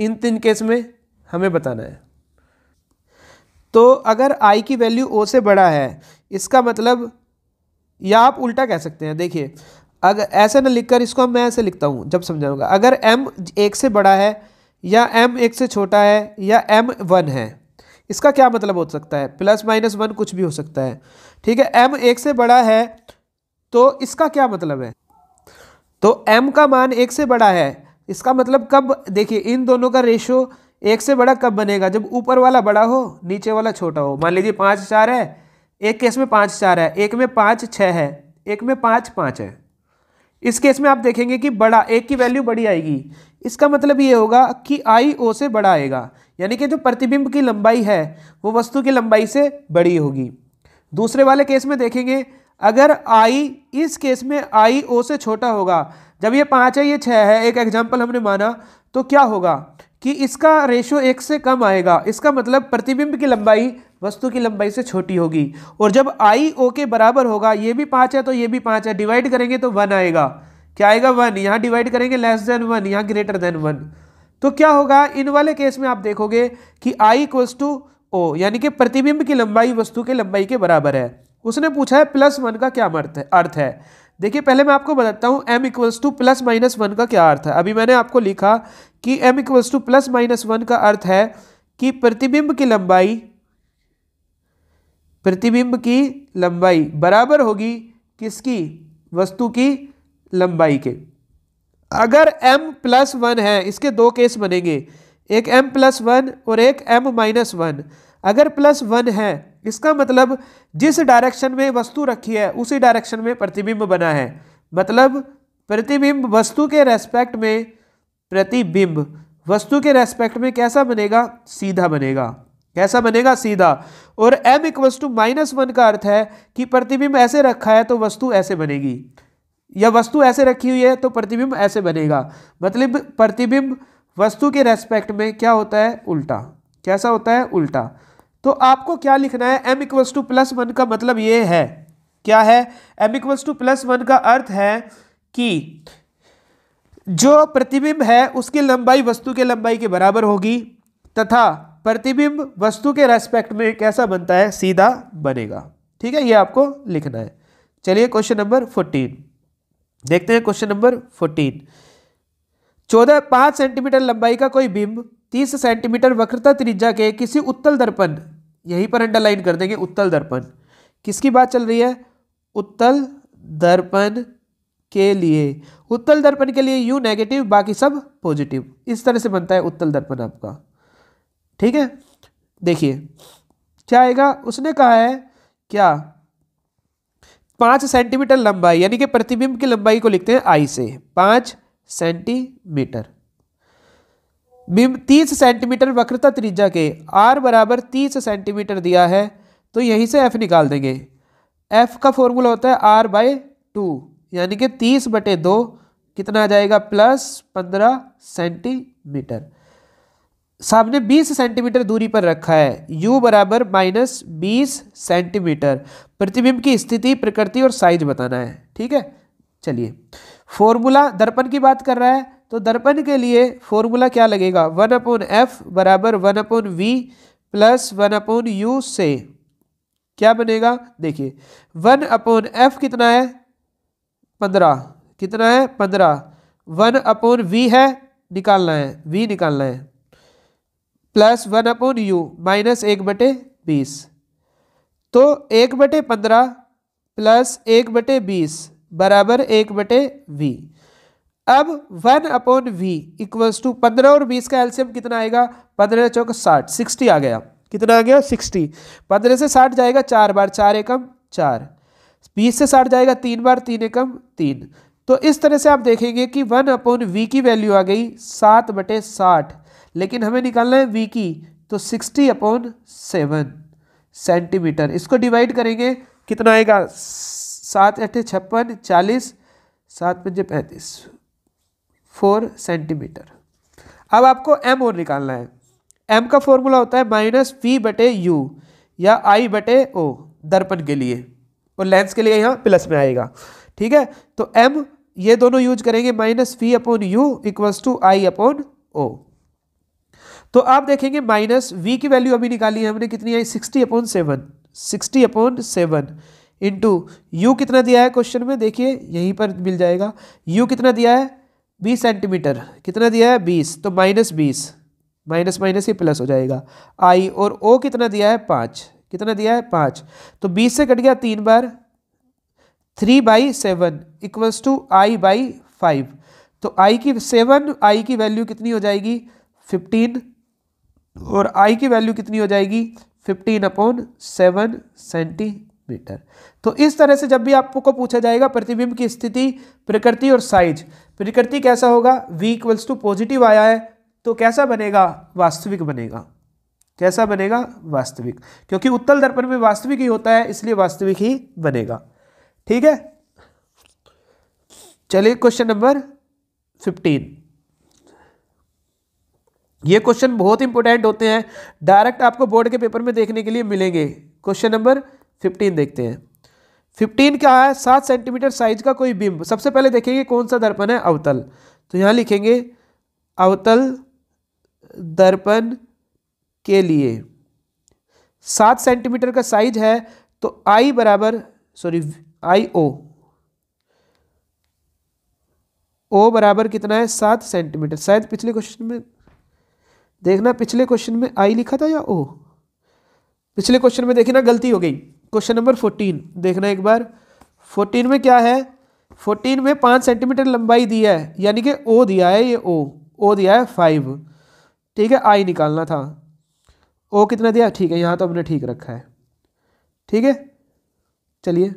इन तीन केस में हमें बताना है तो अगर आई की वैल्यू ओ से बड़ा है इसका मतलब या आप उल्टा कह सकते हैं देखिए अगर ऐसे ना लिखकर इसको मैं ऐसे लिखता हूँ जब समझाऊंगा अगर एम एक से बड़ा है या एम एक से छोटा है या एम वन है इसका क्या मतलब हो सकता है प्लस माइनस वन कुछ भी हो सकता है ठीक है एम एक से बड़ा है तो इसका क्या मतलब है तो एम का मान एक से बड़ा है इसका मतलब कब देखिए इन दोनों का रेशो एक से बड़ा कब बनेगा जब ऊपर वाला बड़ा हो नीचे वाला छोटा हो मान लीजिए पाँच चार है एक केस में पाँच चार है एक में पाँच छः है एक में पाँच पाँच है इस केस में आप देखेंगे कि बड़ा एक की वैल्यू बड़ी आएगी इसका मतलब ये होगा कि आई ओ से बड़ा आएगा यानी कि जो प्रतिबिंब की लंबाई है वो वस्तु की लंबाई से बड़ी होगी दूसरे वाले केस में देखेंगे अगर आई इस केस में आई ओ से छोटा होगा जब ये पाँच है ये छः है एक एग्जाम्पल हमने माना तो क्या होगा कि इसका रेशो एक से कम आएगा इसका मतलब प्रतिबिंब की लंबाई वस्तु की लंबाई से छोटी होगी और जब आई ओ के बराबर होगा ये भी पाँच है तो ये भी पाँच है डिवाइड करेंगे तो वन आएगा क्या आएगा वन यहाँ डिवाइड करेंगे लेस देन वन यहाँ ग्रेटर देन वन तो क्या होगा इन वाले केस में आप देखोगे कि आई इक्वल्स टू ओ यानी कि प्रतिबिंब की लंबाई वस्तु के लंबाई के बराबर है उसने पूछा है प्लस वन का क्या अर्थ है देखिए पहले मैं आपको बताता हूँ m equals to plus minus one का क्या अर्थ है अभी मैंने आपको लिखा कि m equals to plus minus one का अर्थ है कि प्रतिबिंब की लंबाई प्रतिबिंब की लंबाई बराबर होगी किसकी वस्तु की लंबाई के अगर m प्लस वन है इसके दो केस बनेंगे एक m प्लस वन और एक m माइनस वन अगर प्लस वन है इसका मतलब जिस डायरेक्शन में वस्तु रखी है उसी डायरेक्शन में प्रतिबिंब बना है मतलब प्रतिबिंब वस्तु के रेस्पेक्ट में प्रतिबिंब वस्तु के रेस्पेक्ट में कैसा बनेगा सीधा बनेगा कैसा बनेगा सीधा और m equals to minus one का अर्थ है कि प्रतिबिंब ऐसे रखा है तो वस्तु ऐसे बनेगी या वस्तु ऐसे रखी हुई है तो प्रतिबिंब ऐसे बनेगा मतलब प्रतिबिंब वस्तु के रेस्पेक्ट में क्या होता है उल्टा कैसा होता है उल्टा तो आपको क्या लिखना है m equals to plus one का मतलब ये है क्या है m equals to plus one का अर्थ है कि जो प्रतिबिंब है उसकी लंबाई वस्तु के लंबाई के बराबर होगी तथा प्रतिबिंब वस्तु के रेस्पेक्ट में कैसा बनता है सीधा बनेगा ठीक है ये आपको लिखना है चलिए क्वेश्चन नंबर फोर्टीन देखते हैं क्वेश्चन नंबर फोर्टीन चौदह पाँच सेंटीमीटर लंबाई का कोई बिंब तीस सेंटीमीटर वक्रता त्रिज्या के किसी उत्तल दर्पण यहीं पर अंडरलाइन कर देंगे उत्तल दर्पण किसकी बात चल रही है उत्तल दर्पण के लिए उत्तल दर्पण के लिए यू नेगेटिव बाकी सब पॉजिटिव इस तरह से बनता है उत्तल दर्पण आपका ठीक है देखिए क्या आएगा उसने कहा है क्या पाँच सेंटीमीटर लंबाई यानी कि प्रतिबिंब की लंबाई को लिखते हैं आई से पाँच सेंटीमीटर बिंब तीस सेंटीमीटर वक्रता त्रिज्या के आर बराबर तीस सेंटीमीटर दिया है तो यहीं से एफ़ निकाल देंगे एफ़ का फॉर्मूला होता है आर बाय टू यानी कि तीस बटे दो कितना आ जाएगा प्लस पंद्रह सेंटीमीटर सामने बीस सेंटीमीटर दूरी पर रखा है u बराबर माइनस बीस सेंटीमीटर प्रतिबिंब की स्थिति प्रकृति और साइज बताना है ठीक है चलिए फॉर्मूला दर्पण की बात कर रहा है तो दर्पण के लिए फॉर्मूला क्या लगेगा वन अपॉन एफ बराबर one upon v plus one upon u से क्या बनेगा देखिए वन अपॉन एफ कितना है पंद्रह कितना है पंद्रह वन अपॉन वी है निकालना है वी निकालना है plus one upon u minus एक बटे बीस तो एक बटे पंद्रह प्लस एक बटे बीस बराबर एक बटे वी अब one upon v equals to पंद्रह और बीस का एल्सियम कितना आएगा पंद्रह चौक साठ सिक्सटी आ गया कितना आ गया सिक्सटी पंद्रह से साठ जाएगा चार बार चार एकम चार बीस से साठ जाएगा तीन बार तीन एकम तीन तो इस तरह से आप देखेंगे कि वन अपॉन वी की वैल्यू आ गई सात बटे साठ लेकिन हमें निकालना है वी की तो सिक्सटी अपॉन सेवन सेंटीमीटर इसको डिवाइड करेंगे कितना आएगा सात अठे छप्पन चालीस सात पंजे पैंतीस फोर सेंटीमीटर अब आपको एम और निकालना है एम का फॉर्मूला होता है माइनस वी बटे यू या आई बटे ओ दर्पण के लिए और लेंस के लिए यहाँ प्लस में आएगा ठीक है तो एम ये दोनों यूज करेंगे minus v upon u equals to i upon o तो आप देखेंगे माइनस वी की वैल्यू अभी निकाली है हमने कितनी आई sixty upon seven sixty upon seven into u कितना दिया है क्वेश्चन में देखिए यहीं पर मिल जाएगा यू कितना दिया है बीस सेंटीमीटर कितना दिया है बीस तो माइनस बीस माइनस माइनस ही प्लस हो जाएगा आई और ओ कितना दिया है पाँच कितना दिया है पाँच तो बीस से कट गया तीन बार three by seven equals to i by five तो आई की सेवन आई की वैल्यू कितनी हो जाएगी फिफ्टीन और आई की वैल्यू कितनी हो जाएगी fifteen upon seven centimetre तो इस तरह से जब भी आपको पूछा जाएगा प्रतिबिंब की स्थिति प्रकृति और साइज प्रकृति कैसा होगा v इक्वल्स टू पॉजिटिव आया है तो कैसा बनेगा वास्तविक बनेगा कैसा बनेगा वास्तविक क्योंकि उत्तल दर्पण में वास्तविक ही होता है इसलिए वास्तविक ही बनेगा ठीक है चलिए क्वेश्चन नंबर फिफ्टीन ये क्वेश्चन बहुत इंपॉर्टेंट होते हैं डायरेक्ट आपको बोर्ड के पेपर में देखने के लिए मिलेंगे क्वेश्चन नंबर फिफ्टीन देखते हैं फिफ्टीन क्या है सात सेंटीमीटर साइज का कोई बिंब सबसे पहले देखेंगे कौन सा दर्पण है अवतल तो यहाँ लिखेंगे अवतल दर्पण के लिए सात सेंटीमीटर का साइज है तो आई बराबर सॉरी आई ओ ओ बराबर कितना है सात सेंटीमीटर शायद पिछले क्वेश्चन में देखना पिछले क्वेश्चन में आई लिखा था या ओ पिछले क्वेश्चन में देखना ना गलती हो गई क्वेश्चन नंबर फोर्टीन देखना एक बार फोर्टीन में क्या है फोर्टीन में पाँच सेंटीमीटर लंबाई दी है यानी कि ओ दिया है ये ओ ओ दिया है फाइव ठीक है आई निकालना था ओ कितना दिया ठीक है यहाँ तो हमने ठीक रखा है ठीक है चलिए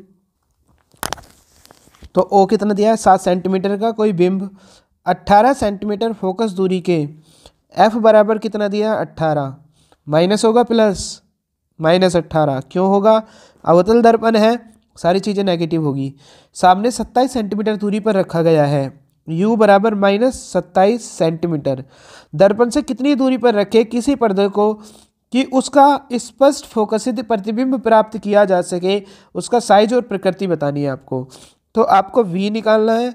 तो ओ कितना दिया है सात सेंटीमीटर का कोई बिंब अट्ठारह सेंटीमीटर फोकस दूरी के एफ बराबर कितना दिया अट्ठारह माइनस होगा प्लस माइनस अट्ठारह क्यों होगा अवतल दर्पण है सारी चीज़ें नेगेटिव होगी सामने सत्ताईस सेंटीमीटर दूरी पर रखा गया है यू बराबर माइनस सत्ताईस सेंटीमीटर दर्पण से कितनी दूरी पर रखे किसी पर्दे को कि उसका स्पष्ट फोकसित प्रतिबिंब प्राप्त किया जा सके उसका साइज और प्रकृति बतानी है आपको तो आपको वी निकालना है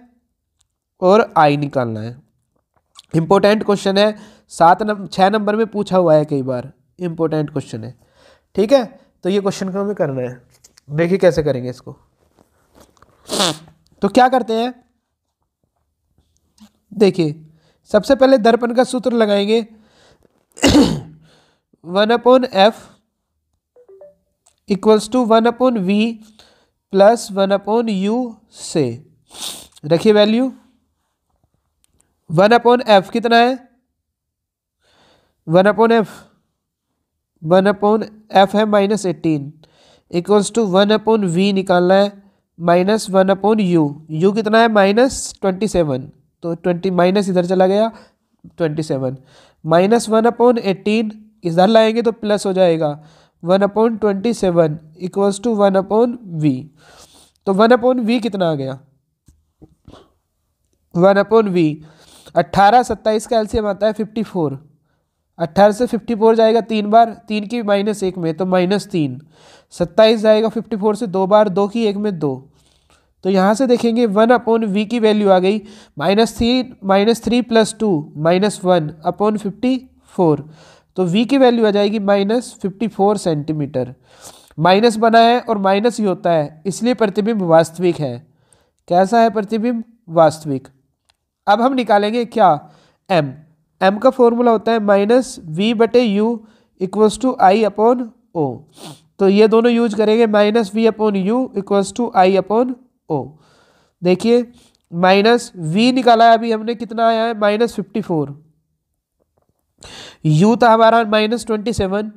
और आई निकालना है इम्पोर्टेंट क्वेश्चन है सात नंबर छः नंबर में पूछा हुआ है कई बार इम्पोर्टेंट क्वेश्चन है ठीक है तो ये क्वेश्चन हमें करना है देखिए कैसे करेंगे इसको तो क्या करते हैं देखिए सबसे पहले दर्पण का सूत्र लगाएंगे one upon f equals to one upon v plus one upon u से रखिए वैल्यू वन अपॉन एफ कितना है one upon f one upon f है minus eighteen equals to one upon v निकालना है minus one upon u u कितना है minus twenty seven तो ट्वेंटी माइनस इधर चला गया twenty seven minus one upon eighteen इधर लाएंगे तो प्लस हो जाएगा one upon twenty seven equals to one upon v तो वन अपॉन वी कितना आ गया वन अपॉन वी अट्ठारह सत्ताईस का एल्सियम आता है फिफ्टी फोर अट्ठारह से फिफ्टी फोर जाएगा तीन बार तीन की माइनस एक में तो माइनस तीन सत्ताईस जाएगा फिफ्टी फोर से दो बार दो की एक में दो तो यहाँ से देखेंगे वन अपॉन वी की वैल्यू आ गई minus three minus three plus two minus one upon fifty four तो वी की वैल्यू आ जाएगी minus fifty four centimetre minus बना है और माइनस ही होता है इसलिए प्रतिबिंब वास्तविक है कैसा है प्रतिबिंब वास्तविक अब हम निकालेंगे क्या एम एम का फॉर्मूला होता है माइनस वी बटे u equals to i upon o तो ये दोनों यूज करेंगे minus v upon u equals to i upon o देखिए माइनस वी निकाला है अभी हमने कितना आया है माइनस फिफ्टी फोर यू था हमारा minus twenty seven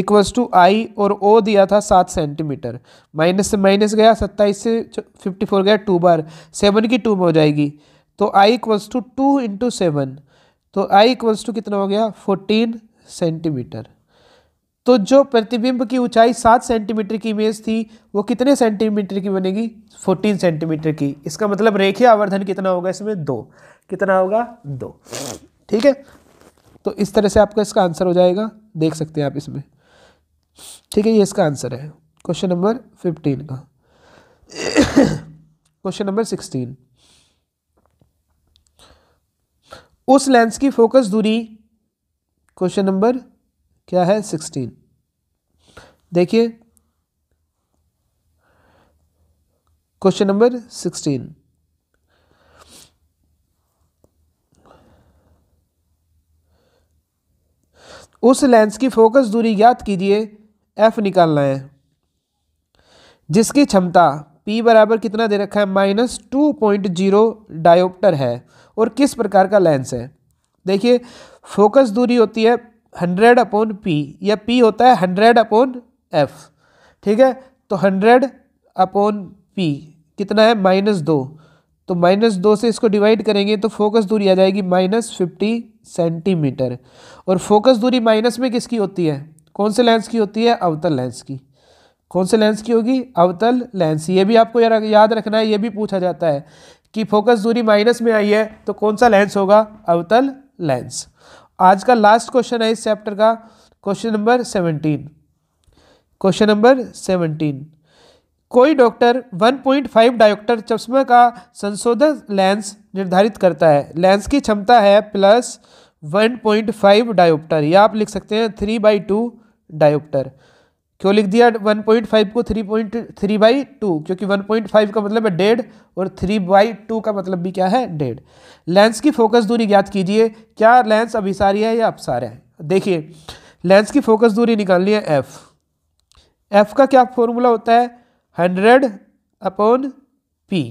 equals to i और ओ दिया था सात सेंटीमीटर माइनस से माइनस गया सत्ताईस से फिफ्टी फोर गया टू बार सेवन की टू में हो जाएगी तो i equals to two into seven तो आई इक्वल्स टू कितना हो गया फोर्टीन सेंटीमीटर तो जो प्रतिबिंब की ऊंचाई सात सेंटीमीटर की इमेज थी वो कितने सेंटीमीटर की बनेगी फोर्टीन सेंटीमीटर की इसका मतलब रेखीय आवर्धन कितना होगा इसमें दो कितना होगा दो ठीक है तो इस तरह से आपका इसका आंसर हो जाएगा देख सकते हैं आप इसमें ठीक है ये इसका आंसर है क्वेश्चन नंबर फिफ्टीन का क्वेश्चन नंबर सिक्सटीन उस लेंस की फोकस दूरी क्वेश्चन नंबर क्या है सिक्सटीन देखिए क्वेश्चन नंबर सिक्सटीन उस लेंस की फोकस दूरी ज्ञात कीजिए एफ निकालना है जिसकी क्षमता पी बराबर कितना दे रखा है minus two point zero dioptre है और किस प्रकार का लेंस है देखिए फोकस दूरी होती है हंड्रेड अपॉन पी या पी होता है हंड्रेड अपॉन एफ ठीक है तो हंड्रेड अपॉन पी कितना है माइनस दो तो माइनस दो से इसको डिवाइड करेंगे तो फोकस दूरी आ जाएगी माइनस फिफ्टी सेंटीमीटर और फोकस दूरी माइनस में किसकी होती है कौन से लेंस की होती है अवतल लेंस की कौन से लेंस की होगी अवतल लेंस ये भी आपको याद रखना है ये भी पूछा जाता है कि फोकस दूरी माइनस में आई है तो कौन सा लेंस होगा अवतल लेंस आज का लास्ट क्वेश्चन है इस चैप्टर का question number seventeen question number seventeen कोई डॉक्टर 1.5 डायोक्टर चश्मे का संशोधन लेंस निर्धारित करता है लेंस की क्षमता है प्लस 1.5 डायोप्टर या आप लिख सकते हैं थ्री बाई टू डायोप्टर क्यों लिख दिया 1.5 को 3.3 पॉइंट थ्री बाई टू क्योंकि 1.5 का मतलब है डेढ़ और 3 बाई टू का मतलब भी क्या है डेढ़ लेंस की फोकस दूरी ज्ञात कीजिए क्या लेंस अभिसारी है या अपसार है देखिए लेंस की फोकस दूरी निकालनी है एफ एफ का क्या फॉर्मूला होता है hundred upon p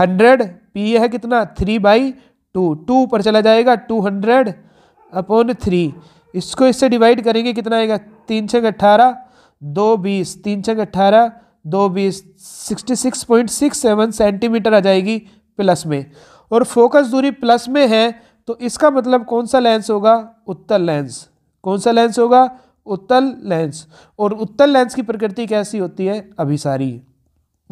hundred p है कितना थ्री बाई टू टू ऊपर चला जाएगा टू हंड्रेड अपॉन थ्री इसको इससे डिवाइड करेंगे कितना आएगा तीन छः अट्ठारह दो बीस तीन छः अट्ठारह दो बीस sixty six point six seven centimetre आ जाएगी प्लस में और फोकस दूरी प्लस में है तो इसका मतलब कौन सा लेंस होगा उत्तल लेंस कौन सा लेंस होगा उत्तल लेंस और उत्तल लेंस की प्रकृति कैसी होती है अभिसारी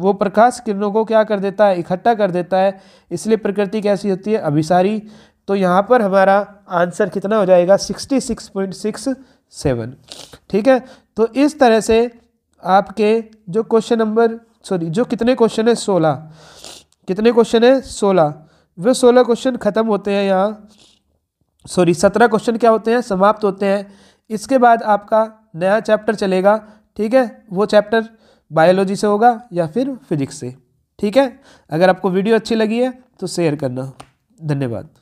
वो प्रकाश किरणों को क्या कर देता है इकट्ठा कर देता है इसलिए प्रकृति कैसी होती है अभिसारी तो यहाँ पर हमारा आंसर कितना हो जाएगा sixty six point six seven ठीक है तो इस तरह से आपके जो क्वेश्चन नंबर सॉरी जो कितने क्वेश्चन है सोलह कितने क्वेश्चन है सोलह वे सोलह क्वेश्चन ख़त्म होते हैं यहाँ सॉरी सत्रह क्वेश्चन क्या होते हैं समाप्त होते हैं इसके बाद आपका नया चैप्टर चलेगा ठीक है वो चैप्टर बायोलॉजी से होगा या फिर फिजिक्स से ठीक है अगर आपको वीडियो अच्छी लगी है तो शेयर करना धन्यवाद